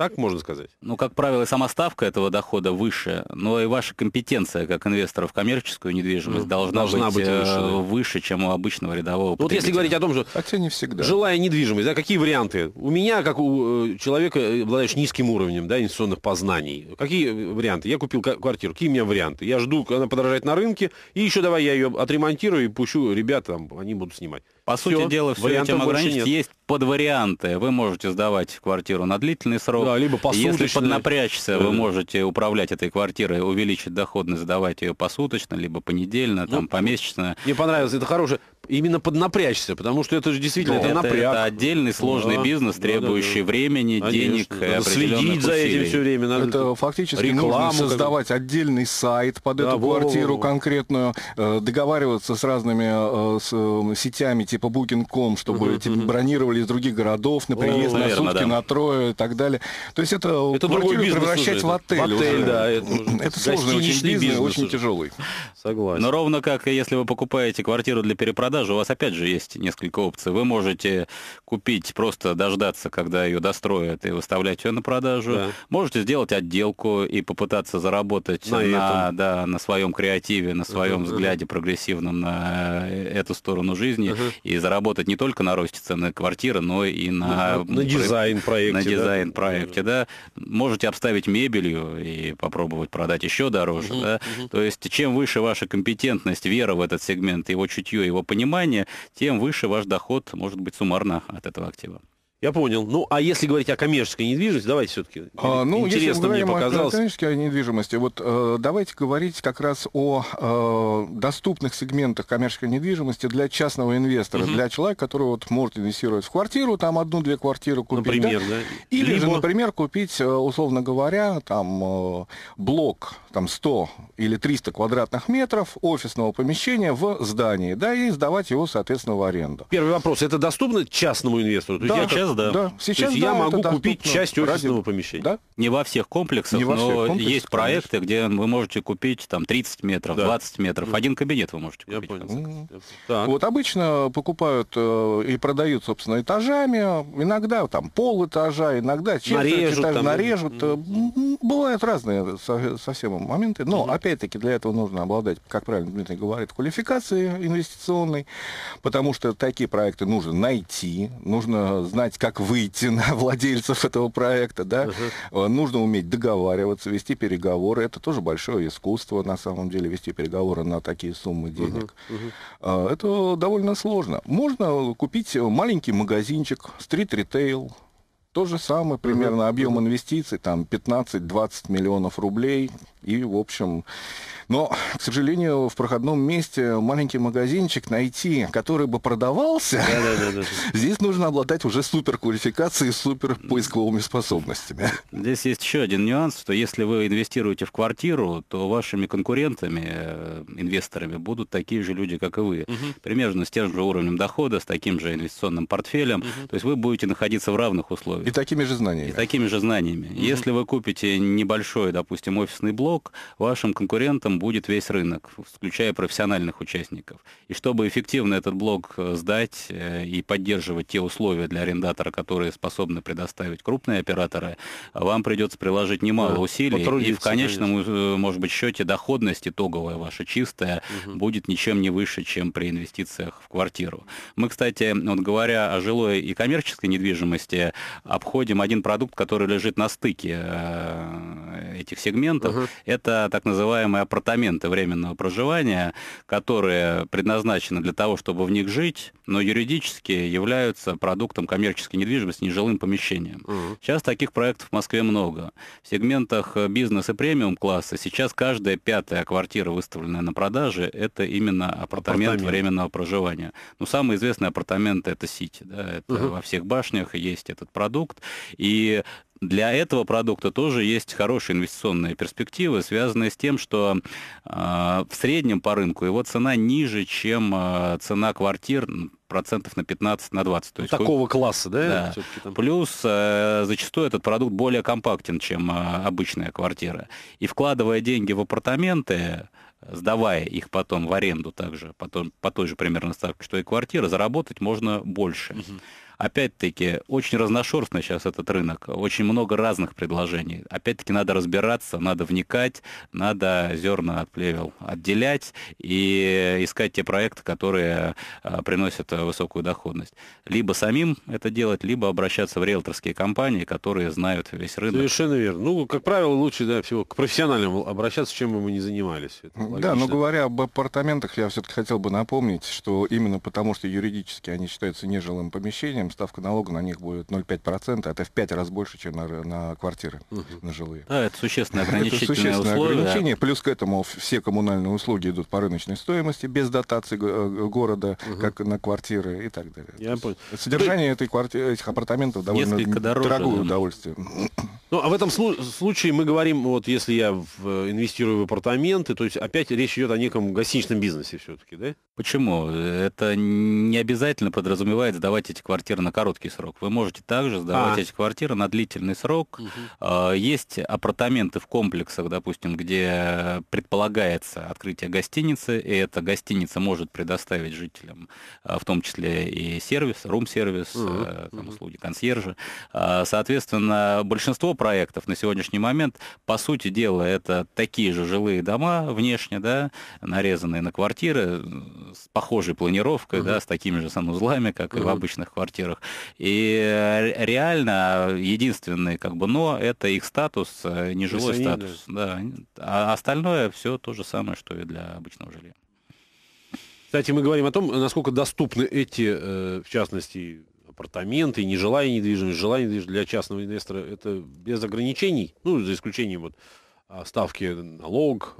Так можно сказать? Ну, как правило, сама ставка этого дохода выше, но и ваша компетенция как инвестора в коммерческую недвижимость ну, должна, должна быть, быть э, выше, да. выше, чем у обычного рядового ну, Вот если говорить о том, что... Хотя не всегда. Жилая недвижимость, да, какие варианты? У меня, как у э, человека, э, обладающего низким уровнем да, инвестиционных познаний, какие варианты? Я купил квартиру, какие у меня варианты? Я жду, она подорожает на рынке, и еще давай я ее отремонтирую и пущу ребятам, они будут снимать. По все, сути дела, все этим ограничить. Есть под варианты. Вы можете сдавать квартиру на длительный срок. Да, либо посуточно. Если поднапрячься, вы э. можете управлять этой квартирой, увеличить доходность, сдавать ее посуточно, либо понедельно, ну, там, помесячно. Мне понравилось, это хорошее именно поднапрячься, потому что это же действительно да, это, это напряг. Это отдельный сложный да, бизнес, требующий да, да. времени, Конечно. денег, надо следить усилий. за этим все время. Надо это фактически рекламу нужно создавать отдельный сайт под да, эту во, квартиру во, во, конкретную, э, договариваться с разными э, с, э, сетями типа Booking.com, чтобы угу, тебе угу. бронировали из других городов на приезд, О, на наверное, сутки, да. на трое и так далее. То есть это, э, это квартиру превращать уже, в отель. В отель, да. Это, сложный очень бизнес, бизнес, очень тяжелый. Согласен. Но ровно как если вы покупаете квартиру для перепродажи продажи у вас опять же есть несколько опций. Вы можете купить, просто дождаться, когда ее достроят, и выставлять ее на продажу. Да. Можете сделать отделку и попытаться заработать на, на, да, на своем креативе, на своем uh-huh. взгляде прогрессивном на э, эту сторону жизни uh-huh. и заработать не только на росте цены квартиры, но и на, uh-huh. на дизайн проекте. На дизайн проекте, да. да. Можете обставить мебелью и попробовать продать еще дороже. Uh-huh. Да. Uh-huh. То есть чем выше ваша компетентность, вера в этот сегмент, его чутье, его понимание, понимания, тем выше ваш доход может быть суммарно от этого актива. Я понял. Ну, а если говорить о коммерческой недвижимости, давайте все-таки. А, ну, Интересно если мы мне показалось. о коммерческой недвижимости, вот э, давайте говорить как раз о э, доступных сегментах коммерческой недвижимости для частного инвестора, угу. для человека, который вот может инвестировать в квартиру, там одну-две квартиры купить. Например, да? да? Или Либо... же, например, купить, э, условно говоря, там э, блок там 100 или 300 квадратных метров офисного помещения в здании, да, и сдавать его, соответственно, в аренду. Первый вопрос. Это доступно частному инвестору? То да. есть я сейчас сейчас да. да. Сейчас, То есть да, я могу купить ну, часть офисного ради... помещения. Да? Не во всех комплексах, не во всех но комплексах, есть проекты, конечно. где вы можете купить там 30 метров, да. 20 метров. Да. Один кабинет вы можете купить. Я понял. Вот обычно покупают э, и продают, собственно, этажами. Иногда там пол этажа, иногда нарежут, этаж там, нарежут. mm Бывают разные совсем моменты. Но, mm опять-таки, для этого нужно обладать, как правильно Дмитрий говорит, квалификацией инвестиционной, потому что такие проекты нужно найти, нужно знать, как выйти на владельцев этого проекта, да, uh-huh. нужно уметь договариваться, вести переговоры, это тоже большое искусство, на самом деле, вести переговоры на такие суммы денег. Uh-huh. Uh-huh. Это довольно сложно. Можно купить э, маленький магазинчик, стрит-ритейл, то же самое, примерно uh-huh. объем инвестиций, там 15-20 миллионов рублей, и, в общем, но, к сожалению, в проходном месте маленький магазинчик найти, который бы продавался, здесь нужно обладать уже супер квалификацией, супер поисковыми способностями. Здесь есть еще один нюанс, что если вы инвестируете в квартиру, то вашими конкурентами, э, инвесторами будут такие же люди, как и вы. Примерно с тем же уровнем дохода, с таким же инвестиционным портфелем. То есть вы будете находиться в равных условиях. И такими же знаниями. И такими же знаниями. Если вы купите небольшой, допустим, офисный блок, вашим конкурентам будет весь рынок, включая профессиональных участников. И чтобы эффективно этот блок э, сдать э, и поддерживать те условия для арендатора, которые способны предоставить крупные операторы, вам придется приложить немало да, усилий. И в конечном, конечно. Э, может быть, счете доходность итоговая ваша чистая угу. будет ничем не выше, чем при инвестициях в квартиру. Мы, кстати, вот говоря о жилой и коммерческой недвижимости, обходим один продукт, который лежит на стыке этих сегментов. Угу. Это так называемые апартаменты апартаменты временного проживания, которые предназначены для того, чтобы в них жить, но юридически являются продуктом коммерческой недвижимости, нежилым помещением. Угу. Сейчас таких проектов в Москве много. В сегментах э, бизнес и премиум-класса сейчас каждая пятая квартира, выставленная на продаже, это именно апартамент, апартамент. временного проживания. Ну, самые известные апартаменты – это Сити. Да, это угу. во всех башнях есть этот продукт. И для этого продукта тоже есть хорошие инвестиционные перспективы, связанные с тем, что э, в среднем по рынку его цена ниже, чем э, цена квартир процентов на 15 на 20 то есть такого хоть... класса да, да. плюс э, зачастую этот продукт более компактен чем э, обычная квартира и вкладывая деньги в апартаменты сдавая их потом в аренду также потом по той же примерно ставке что и квартира заработать можно больше угу опять-таки, очень разношерстный сейчас этот рынок, очень много разных предложений. Опять-таки, надо разбираться, надо вникать, надо зерна от плевел отделять и искать те проекты, которые а, приносят э, высокую доходность. Либо самим это делать, либо обращаться в риэлторские компании, которые знают весь рынок. Совершенно верно. Ну, как правило, лучше да, всего к профессиональному обращаться, чем бы мы не занимались. Да, но говоря об апартаментах, я все-таки хотел бы напомнить, что именно потому, что юридически они считаются нежилым помещением, ставка налога на них будет 0,5%, а это в 5 раз больше, чем на, на квартиры, угу. на жилые. А, это существенное ограничение. Это существенное условие, ограничение. Да. Плюс к этому все коммунальные услуги идут по рыночной стоимости, без дотации э, города, угу. как на квартиры и так далее. Я понял. Содержание Ты... Ну этой кварти, этих апартаментов довольно дороже, дорогое да. удовольствие. Ну, а в этом случае мы говорим, вот если я в, э, инвестирую в апартаменты, то есть опять речь идет о неком гостиничном бизнесе все-таки, да? Почему? Это не обязательно подразумевает сдавать эти квартиры квартиры на короткий срок, вы можете также сдавать а. эти квартиры на длительный срок. Угу. Есть апартаменты в комплексах, допустим, где предполагается открытие гостиницы, и эта гостиница может предоставить жителям, а, в том числе и сервис, рум-сервис, угу. услуги консьержа. Соответственно, большинство проектов на сегодняшний момент, по сути дела, это такие же жилые дома внешне, да, нарезанные на квартиры с похожей планировкой, угу. да, с такими же санузлами, как угу. и в обычных квартирах рыжих. И э, реально единственное как бы но это их статус, э, нежилой статус. да. А остальное все то же самое, что и для обычного жилья. Кстати, мы говорим о том, насколько доступны эти, э, в частности, апартаменты, нежилая недвижимость, жилая недвижимость для частного инвестора, это без ограничений, ну, за исключением вот а, ставки налог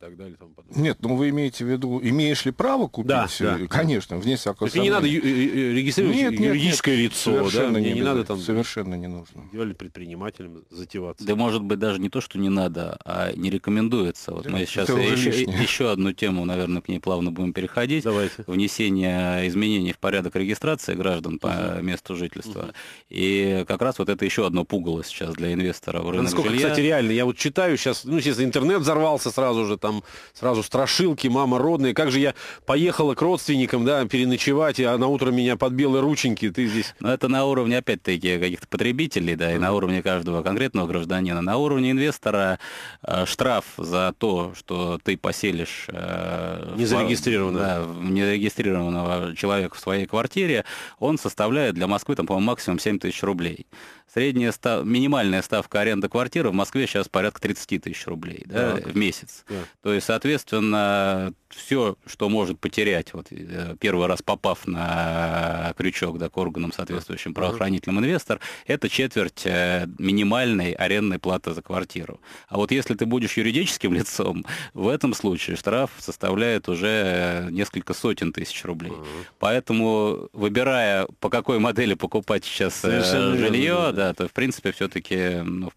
так далее. Тому подобное. Нет, ну вы имеете в виду, имеешь ли право купить? Да, э, да. Конечно, вне всякого То не надо э, э, регистрировать нет, нет, юридическое нет, лицо, совершенно да? Не, не надо там... Совершенно не нужно. Делали предпринимателем затеваться. Да может быть даже не то, что не надо, а не рекомендуется. Вот да, мы сейчас еще, еще одну тему, наверное, к ней плавно будем переходить. Давайте. Внесение изменений в порядок регистрации граждан угу. по месту жительства. Угу. И как раз вот это еще одно пугало сейчас для инвестора в рынок Насколько, жилья. кстати, реально, я вот читаю сейчас, ну, естественно, интернет взорвался сразу же, там там сразу страшилки, мама родная, как же я поехала к родственникам, да, переночевать, а на утро меня под белые рученьки, ты здесь. Но ну, это на уровне, опять-таки, каких-то потребителей, да, и на уровне каждого конкретного гражданина. На уровне инвестора э, штраф за то, что ты поселишь э, незарегистрированного. Да, незарегистрированного человека в своей квартире, он составляет для Москвы, там, по-моему, максимум 7 тысяч рублей. Средняя став... минимальная ставка аренды квартиры в Москве сейчас порядка 30 тысяч рублей да, в месяц. Так. То есть, соответственно, все, что может потерять, вот э, первый раз попав на крючок да, к органам, соответствующим правоохранительным инвестор, это четверть э, минимальной арендной платы за квартиру. А вот если ты будешь юридическим лицом, в этом случае штраф составляет уже э, несколько сотен тысяч рублей. Поэтому, выбирая, по какой модели покупать сейчас Совершенно жилье, да. то в принципе все-таки ну,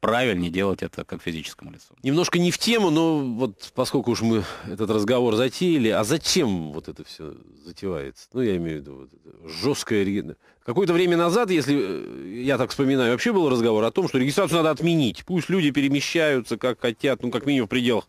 правильнее делать это как физическому лицу. Немножко не в тему, но вот поскольку уж мы этот разговор затеяли, а зачем вот это все затевается? Ну, я имею в виду вот жесткое... Какое-то время назад, если э, я так вспоминаю, вообще был разговор о том, что регистрацию надо отменить. Пусть люди перемещаются как хотят, ну, как минимум в пределах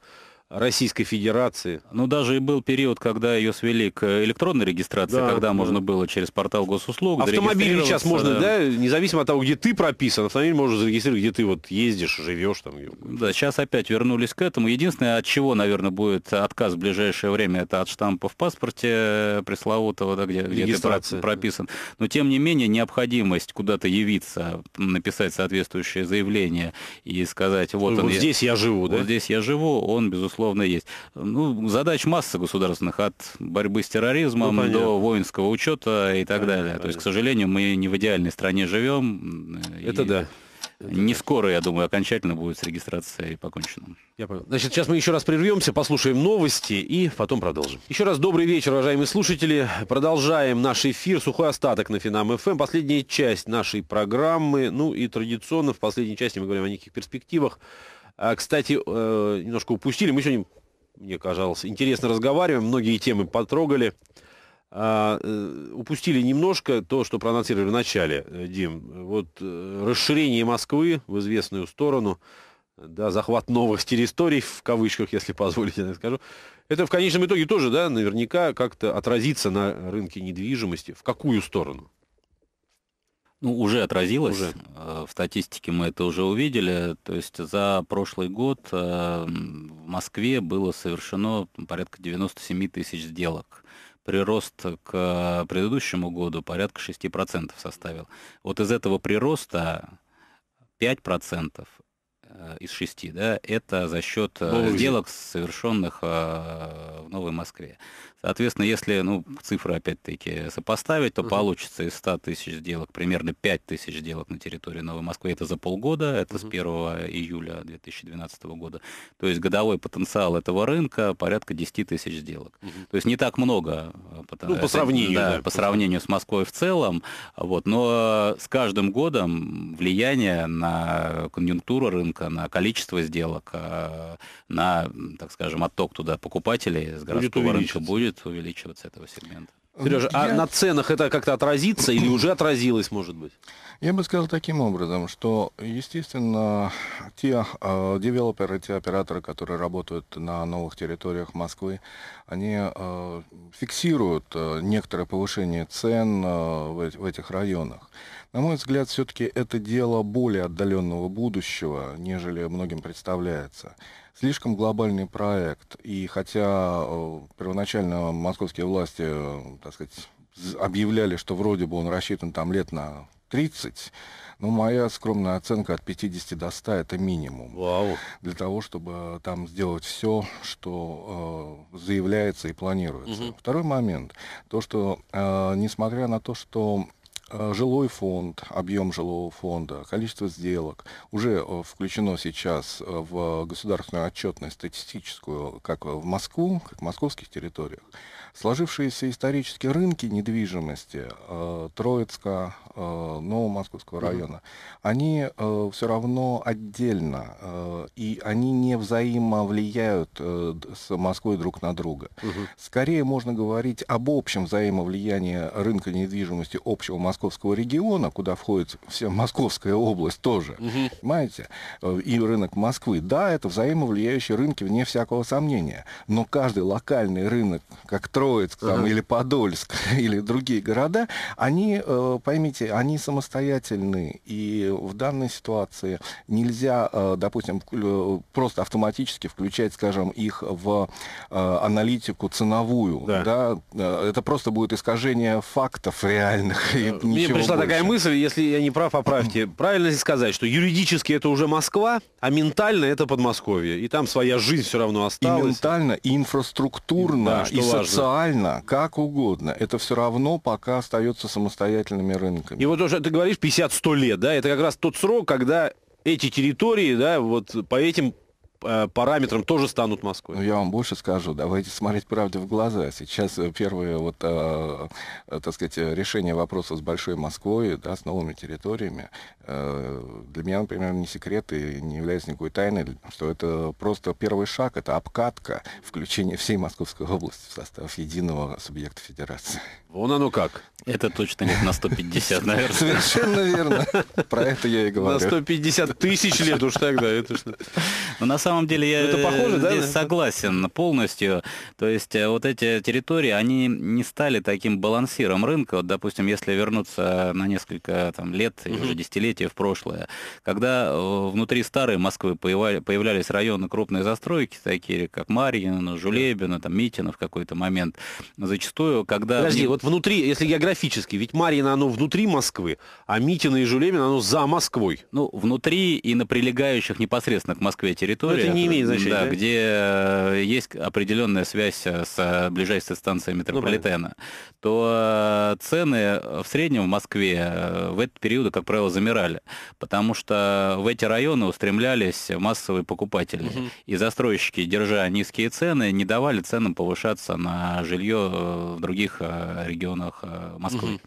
Российской Федерации. Ну, даже и был период, когда ее свели к электронной регистрации, да, когда да. можно было через портал госуслуг Автомобиль сейчас можно, да. да, независимо от того, где ты прописан, автомобиль можно зарегистрировать, где ты вот ездишь, живешь там. Да, сейчас опять вернулись к этому. Единственное, от чего, наверное, будет отказ в ближайшее время, это от штампа в паспорте э, пресловутого, да, где, где ты прописан. Но, тем не менее, необходимость куда-то явиться, написать соответствующее заявление и сказать, вот, ну, он, вот я, здесь я живу, да? Вот здесь я живу, он, безусловно, безусловно, есть. Ну, задач масса государственных, от борьбы с терроризмом ну, до воинского учета и так понятно, далее. Понятно. То есть, к сожалению, мы не в идеальной стране живем. Это и... да. Не скоро, я думаю, окончательно будет с регистрацией покончено. Я понял. Значит, сейчас мы еще раз прервемся, послушаем новости и потом продолжим. Еще раз добрый вечер, уважаемые слушатели. Продолжаем наш эфир «Сухой остаток» на Финам ФМ. Последняя часть нашей программы. Ну и традиционно в последней части мы говорим о неких перспективах а, кстати, э, немножко упустили. Мы сегодня, мне казалось, интересно разговариваем, многие темы потрогали. А, э, упустили немножко то, что проанонсировали в начале, э, Дим. Вот э, расширение Москвы в известную сторону, да, захват новых территорий, в кавычках, если позволите, я скажу. Это в конечном итоге тоже, да, наверняка как-то отразится на рынке недвижимости. В какую сторону? Ну, уже отразилось. Уже. Э, в статистике мы это уже увидели. То есть за прошлый год э, в Москве было совершено порядка 97 тысяч сделок. Прирост к предыдущему году порядка 6% составил. Вот из этого прироста 5% э, из 6, да, это за счет сделок, совершенных в Новой Москве. Соответственно, если ну, цифры опять-таки сопоставить, то Uh -huh. получится из 100 тысяч сделок примерно 5 тысяч сделок на территории Новой Москвы. Это за полгода, это Uh -huh. с 1 июля 2012 года. То есть годовой потенциал этого рынка порядка 10 тысяч сделок. Uh -huh. То есть не так много. Э, Потому, ну, по сравнению. Да, да, по сравнению с Москвой в целом. Вот, но с каждым годом влияние на конъюнктуру рынка, на количество сделок, э, на, так скажем, отток туда покупателей с городского рынка будет будет увеличиваться этого сегмента. Ну, Сережа, а я... а на ценах это как-то отразится или уже отразилось, может быть? Я бы сказал таким образом, что, естественно, те э, девелоперы, те операторы, которые работают на новых территориях Москвы, они э, фиксируют э, некоторое повышение цен э, в, в этих районах. На мой взгляд, все-таки это дело более отдаленного будущего, нежели многим представляется слишком глобальный проект. И хотя э, первоначально московские власти, э, так сказать, объявляли, что вроде бы он рассчитан там лет на 30, но моя скромная оценка от 50 до 100 это минимум. Вау. Для того, чтобы э, там сделать все, что э, заявляется и планируется. Угу. Второй момент. То, что э, несмотря на то, что Э, жилой фонд, объем жилого фонда, количество сделок уже э, включено сейчас э, в государственную отчетность статистическую, как в Москву, как в московских территориях сложившиеся исторические рынки недвижимости э, Троицка, э, Нового Московского района, mm-hmm. они э, все равно отдельно, э, и они не взаимовлияют э, с Москвой друг на друга. Mm-hmm. Скорее можно говорить об общем взаимовлиянии рынка недвижимости общего московского региона, куда входит вся Московская область тоже, mm-hmm. понимаете, э, и рынок Москвы. Да, это взаимовлияющие рынки, вне всякого сомнения, но каждый локальный рынок, как Троицкий, Троицк там, ага. или Подольск или другие города, они, э, поймите, они самостоятельны. И в данной ситуации нельзя, э, допустим, э, просто автоматически включать, скажем, их в аналитику ценовую. Да. Да? Это просто будет искажение фактов реальных. И Мне пришла больше. такая мысль, если я не прав, поправьте. Правильно ли сказать, что юридически это уже Москва, а ментально это Подмосковье? И там своя жизнь все равно осталась. И ментально, и инфраструктурно, да, и социально виртуально, как угодно, это все равно пока остается самостоятельными рынками. И вот уже ты говоришь 50-100 лет, да, это как раз тот срок, когда эти территории, да, вот по этим Э, параметрам тоже станут Москвой. Ну, я вам больше скажу, давайте смотреть правде в глаза. Сейчас э, первое, вот, э, э так сказать, решение вопроса с Большой Москвой, да, с новыми территориями, э, для меня, например, не секрет и не является никакой тайной, что это просто первый шаг, это обкатка включения всей Московской области в состав единого субъекта федерации. Вон оно как. Это точно лет на 150, наверное. Совершенно верно. Про это я и говорю. На 150 тысяч лет уж тогда. Это что? Но на самом самом деле я ну, это э, похоже, здесь да? согласен полностью. То есть э, вот эти территории, они не стали таким балансиром рынка. Вот, допустим, если вернуться на несколько там, лет и уже десятилетия в прошлое, когда э, внутри старой Москвы появлялись районы крупные застройки, такие как Марьино, Жулебино, там, Митино в какой-то момент, зачастую, когда... Подожди, вот внутри, если географически, ведь Марьино, оно внутри Москвы, а Митино и Жулебино, оно за Москвой. Ну, внутри и на прилегающих непосредственно к Москве территориях это не имеет значения. Да, да? где э, есть определенная связь э, с э, ближайшей станцией ну, метрополитена, ну, то цены в среднем в Москве в этот период, как правило, замирали, потому что в эти районы устремлялись массовые покупатели. Угу. И застройщики, держа низкие цены, не давали ценам повышаться на жилье в других регионах Москвы. Угу,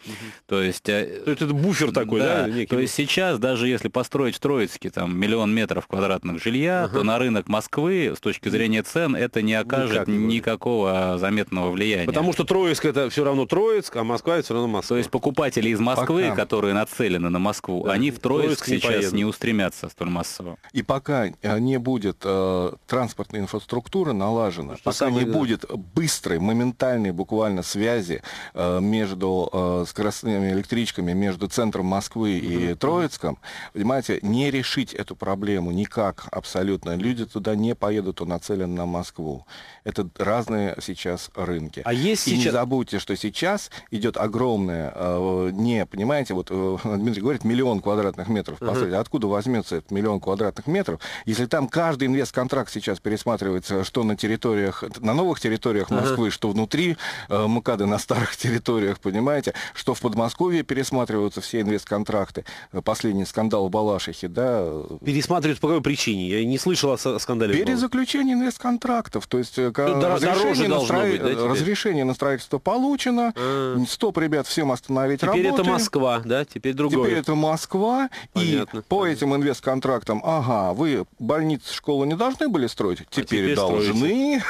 То есть... То есть это буфер такой, да? да? Некий. То есть сейчас, даже если построить в Троицке там, миллион метров квадратных жилья, угу. то на рынке рынок Москвы с точки зрения цен это не окажет Никак не никакого заметного влияния. Потому что Троицк это все равно Троицк, а Москва это все равно Москва. То есть покупатели из Москвы, пока... которые нацелены на Москву, да. они в Троицк, Троицк сейчас поедут. не устремятся столь массово. И пока не будет э, транспортной инфраструктуры налажена, что пока не да. будет быстрой, моментальной буквально связи э, между э, скоростными электричками, между центром Москвы угу. и Троицком, понимаете, не решить эту проблему никак абсолютно. Люди люди туда не поедут, он нацелен на Москву. Это разные сейчас рынки. А есть И сейчас... не забудьте, что сейчас идет огромное, э, не, понимаете, вот э, Дмитрий говорит, миллион квадратных метров. По uh-huh. Откуда возьмется этот миллион квадратных метров, если там каждый контракт сейчас пересматривается, что на территориях, на новых территориях Москвы, uh-huh. что внутри э, МКАДа, на старых территориях, понимаете, что в Подмосковье пересматриваются все контракты. Последний скандал в Балашихе, да. Э. Пересматривают по какой причине? Я не слышал о скандале. Перезаключение контрактов, То есть э, разрешение, на, строи... быть, да, разрешение на строительство получено, а. стоп, ребят, всем остановить теперь работы. Теперь это Москва, да? Теперь другое. Теперь это Москва, Понятно. и по этим инвест-контрактам, ага, вы больницы, школу не должны были строить, теперь, а теперь должны, строите.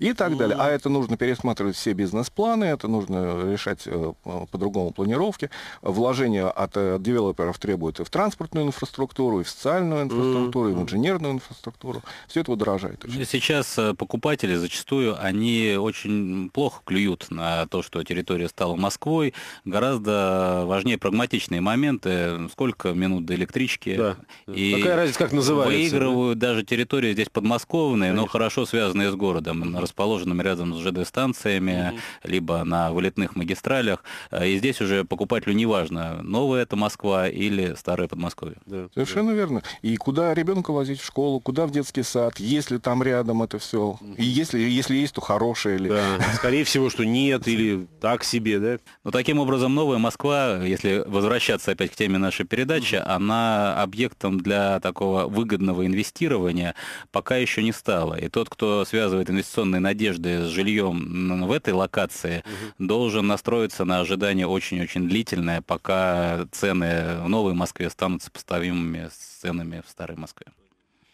и так далее. А это нужно пересматривать все бизнес-планы, это нужно решать э, по-другому планировки. Вложения от э, девелоперов требуют и в транспортную инфраструктуру, и в социальную инфраструктуру, и в инженерную инфраструктуру. Все это удорожает. Сейчас э, покупатели зачастую зачастую они очень плохо клюют на то, что территория стала Москвой. Гораздо важнее прагматичные моменты, сколько минут до электрички. Да. И Какая разница, как называется? Выигрывают да? даже территории здесь подмосковные, Конечно. но хорошо связанные с городом, расположенными рядом с ЖД-станциями, угу. либо на вылетных магистралях. Э, и здесь уже покупателю не важно, новая это Москва или старая Подмосковье. Да. Совершенно да. верно. И куда ребенка возить в школу, куда в детский сад, если там рядом это все. И если если есть, то хорошее. Или... Да, скорее всего, что нет, или так себе, да? Но таким образом, новая Москва, если возвращаться опять к теме нашей передачи, она объектом для такого выгодного инвестирования пока еще не стала. И тот, кто связывает инвестиционные надежды с жильем в этой локации, угу. должен настроиться на ожидание очень-очень длительное, пока цены в новой Москве станут сопоставимыми с ценами в старой Москве.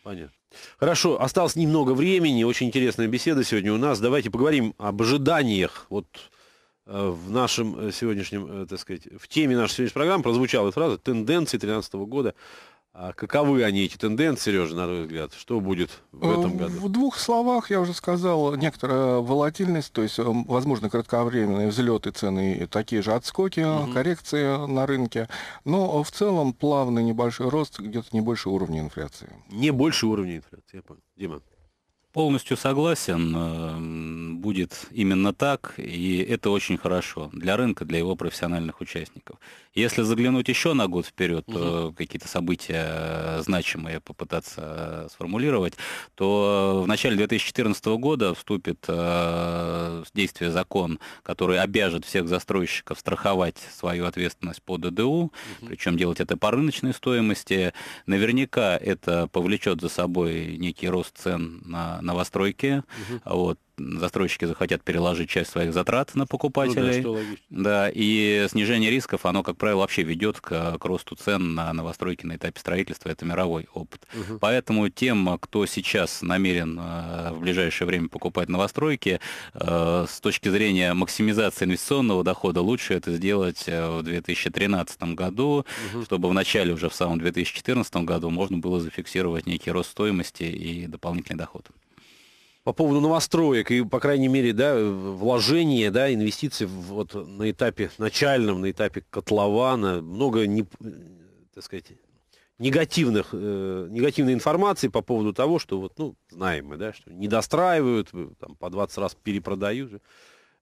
Понятно. Хорошо, осталось немного времени, очень интересная беседа сегодня у нас. Давайте поговорим об ожиданиях. Вот э, в нашем э, сегодняшнем, э, так сказать, в теме нашей сегодняшней программы прозвучала фраза «Тенденции 2013 года а каковы они, эти тенденции, Сережа, на твой взгляд? Что будет в э, этом году? В двух словах я уже сказал, некоторая волатильность, то есть, э, возможно, кратковременные взлеты цены и такие же отскоки, угу. коррекции на рынке, но в целом плавный небольшой рост, где-то не больше уровня инфляции. Не больше уровня инфляции, я понял. Дима? Полностью согласен. Эм, будет именно так, и это очень хорошо для рынка, для его профессиональных участников. Если заглянуть еще на год вперед, угу. какие-то события э, значимые попытаться сформулировать, то в начале 2014 года вступит э, в действие закон, который обяжет всех застройщиков страховать свою ответственность по ДДУ, угу. причем делать это по рыночной стоимости. Наверняка это повлечет за собой некий рост цен на новостройки. Угу. Вот, застройщики захотят переложить часть своих затрат на покупателей. Ну, да, да, и снижение рисков, оно, как правило, вообще ведет к, к росту цен на новостройки на этапе строительства. Это мировой опыт. Угу. Поэтому тем, кто сейчас намерен э, в ближайшее время покупать новостройки, э, с точки зрения максимизации инвестиционного дохода лучше это сделать э, в 2013 году, угу. чтобы в начале уже в самом 2014 году можно было зафиксировать некий рост стоимости и дополнительный доход по поводу новостроек и, по крайней мере, да, вложения, да, инвестиций вот на этапе начальном, на этапе котлована, много, не, так сказать, негативных, э, негативной информации по поводу того, что вот, ну, знаем мы, да, что недостраивают, там, по 20 раз перепродают.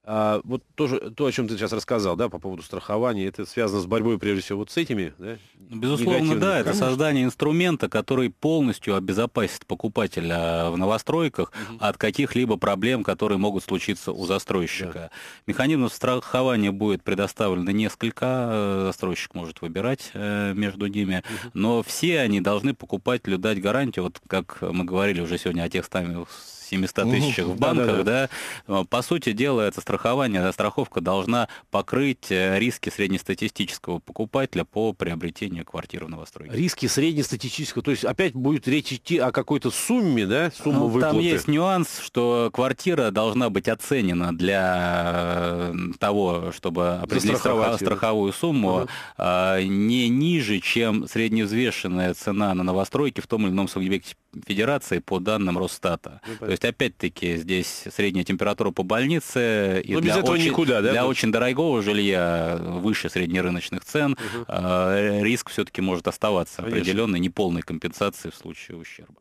А, вот тоже то, о чем ты сейчас рассказал, да, по поводу страхования, это связано с борьбой, прежде всего, вот с этими, да? Ну, безусловно, да, это создание инструмента, который полностью обезопасит покупателя в новостройках угу. от каких-либо проблем, которые могут случиться у застройщика. Да. Механизмов страхования будет предоставлено несколько, э, застройщик может выбирать э, между ними, угу. но все они должны покупателю дать гарантию, вот как мы говорили уже сегодня о тех самих. 700 тысячах в банках, да, э, по сути дела, это страхование, э, страховка должна покрыть э, риски среднестатистического покупателя по приобретению квартиры в новостройке. Риски среднестатистического, то есть опять будет речь идти о какой-то сумме, да, сумма ну, выплаты? Там есть нюанс, что квартира должна быть оценена для того, чтобы определить страховую, страховую сумму, угу. а, не ниже, чем средневзвешенная цена на новостройки в том или ином субъекте федерации по данным Росстата. Ну, То есть есть, опять-таки, здесь средняя температура по больнице. И ну, для без этого очень, никуда, да? Для очень дорогого жилья, э, выше среднерыночных цен, угу. риск все-таки может оставаться Конечно. определенной неполной компенсации в случае ущерба.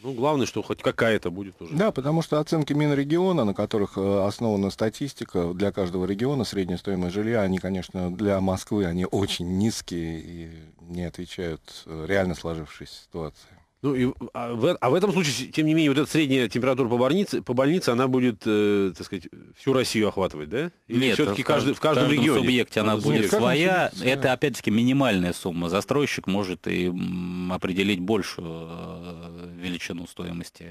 Ну, главное, что хоть какая-то будет уже. Да, потому что оценки Минрегиона, на которых э, основана статистика, для каждого региона средняя стоимость жилья, они, конечно, для Москвы, они очень низкие и не отвечают реально сложившейся ситуации. Ну, и, а, в, а в этом случае, тем не менее, вот эта средняя температура по больнице, по больнице она будет, э, так сказать, всю Россию охватывать, да? Или Нет, все-таки в, каждый, в каждом, в каждом регионе? субъекте она, она будет своя. Субъекте, это, опять-таки, минимальная сумма. Застройщик может и определить большую э, величину стоимости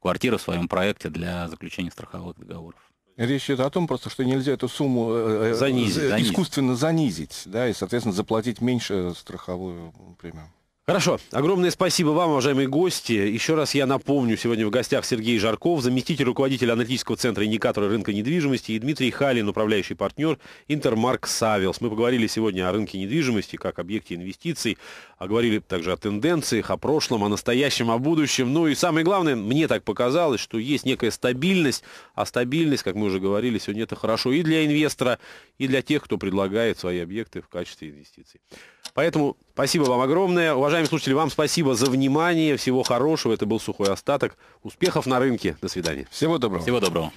квартиры в своем проекте для заключения страховых договоров. Речь идет о том просто, что нельзя эту сумму э, э, занизить, искусственно занизить, да, и, соответственно, заплатить меньше страховую премию. Хорошо. Огромное спасибо вам, уважаемые гости. Еще раз я напомню, сегодня в гостях Сергей Жарков, заместитель руководителя аналитического центра индикатора рынка недвижимости, и Дмитрий Халин, управляющий партнер Интермарк Савилс. Мы поговорили сегодня о рынке недвижимости как объекте инвестиций, а говорили также о тенденциях, о прошлом, о настоящем, о будущем. Ну и самое главное, мне так показалось, что есть некая стабильность, а стабильность, как мы уже говорили, сегодня это хорошо и для инвестора, и для тех, кто предлагает свои объекты в качестве инвестиций. Поэтому спасибо вам огромное. Уважаемые слушатели, вам спасибо за внимание. Всего хорошего. Это был сухой остаток. Успехов на рынке. До свидания. Всего доброго. Всего доброго.